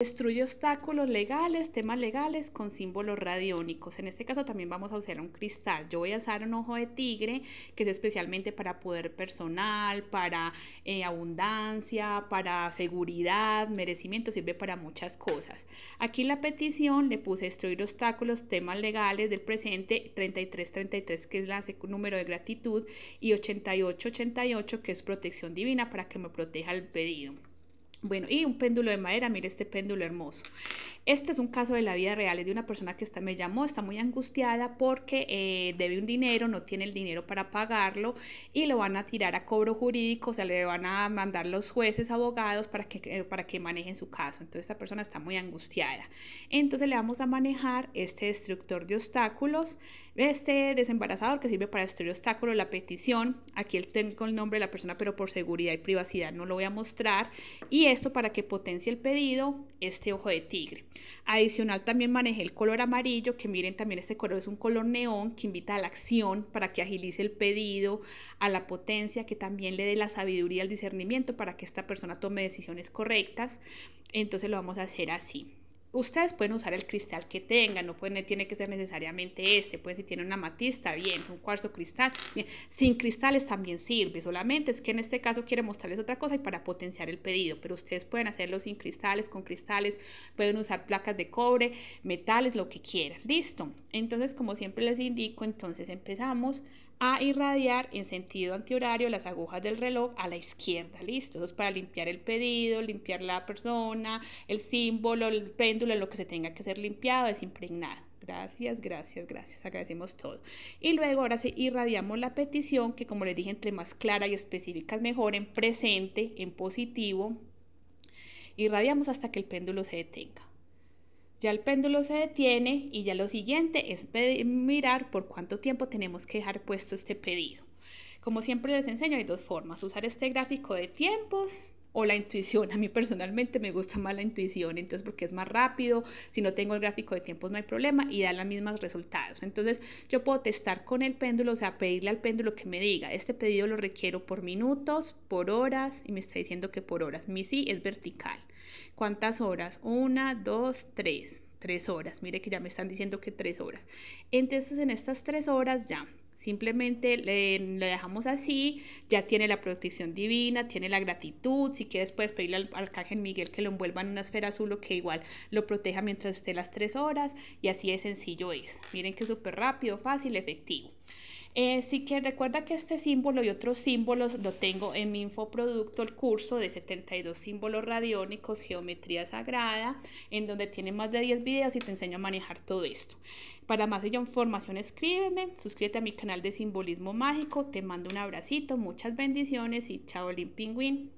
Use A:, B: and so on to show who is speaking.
A: Destruye obstáculos legales, temas legales con símbolos radiónicos. En este caso también vamos a usar un cristal. Yo voy a usar un ojo de tigre que es especialmente para poder personal, para eh, abundancia, para seguridad, merecimiento, sirve para muchas cosas. Aquí la petición le puse destruir obstáculos, temas legales del presente 3333 que es el número de gratitud y 8888 que es protección divina para que me proteja el pedido. Bueno, y un péndulo de madera, mire este péndulo hermoso. Este es un caso de la vida real, es de una persona que me llamó, está muy angustiada porque eh, debe un dinero, no tiene el dinero para pagarlo y lo van a tirar a cobro jurídico, o sea, le van a mandar los jueces, abogados para que, eh, para que manejen su caso. Entonces esta persona está muy angustiada. Entonces le vamos a manejar este destructor de obstáculos, este desembarazador que sirve para destruir obstáculos, la petición, aquí tengo el nombre de la persona, pero por seguridad y privacidad no lo voy a mostrar. Y esto para que potencie el pedido, este ojo de tigre. Adicional también manejé el color amarillo, que miren también este color es un color neón que invita a la acción para que agilice el pedido, a la potencia, que también le dé la sabiduría, al discernimiento para que esta persona tome decisiones correctas. Entonces lo vamos a hacer así ustedes pueden usar el cristal que tengan, no tiene que ser necesariamente este, pues si tienen una matista, bien, un cuarzo cristal, sin cristales también sirve, solamente es que en este caso quiero mostrarles otra cosa y para potenciar el pedido, pero ustedes pueden hacerlo sin cristales, con cristales, pueden usar placas de cobre, metales, lo que quieran, listo. Entonces, como siempre les indico, entonces empezamos a irradiar en sentido antihorario las agujas del reloj a la izquierda, listo, Eso es para limpiar el pedido, limpiar la persona, el símbolo, el pendiente lo que se tenga que ser limpiado, es impregnado. Gracias, gracias, gracias. Agradecemos todo. Y luego ahora sí irradiamos la petición, que como les dije, entre más clara y específica es mejor, en presente, en positivo. Irradiamos hasta que el péndulo se detenga. Ya el péndulo se detiene y ya lo siguiente es mirar por cuánto tiempo tenemos que dejar puesto este pedido. Como siempre les enseño, hay dos formas, usar este gráfico de tiempos o la intuición. A mí personalmente me gusta más la intuición, entonces porque es más rápido, si no tengo el gráfico de tiempos no hay problema y da los mismos resultados. Entonces yo puedo testar con el péndulo, o sea, pedirle al péndulo que me diga, este pedido lo requiero por minutos, por horas, y me está diciendo que por horas. Mi sí es vertical. ¿Cuántas horas? Una, dos, tres. Tres horas. Mire que ya me están diciendo que tres horas. Entonces en estas tres horas ya Simplemente le, dejamos así, ya tiene la protección divina, tiene la gratitud, si quieres puedes pedirle al arcángel Miguel que lo envuelva en una esfera azul o que igual lo proteja mientras esté las tres horas y así de sencillo es. Miren que súper rápido, fácil, efectivo. Así eh, que recuerda que este símbolo y otros símbolos lo tengo en mi infoproducto, el curso de 72 símbolos radiónicos, geometría sagrada, en donde tiene más de 10 videos y te enseño a manejar todo esto. Para más información escríbeme, suscríbete a mi canal de simbolismo mágico, te mando un abracito, muchas bendiciones y chao Limpingüín.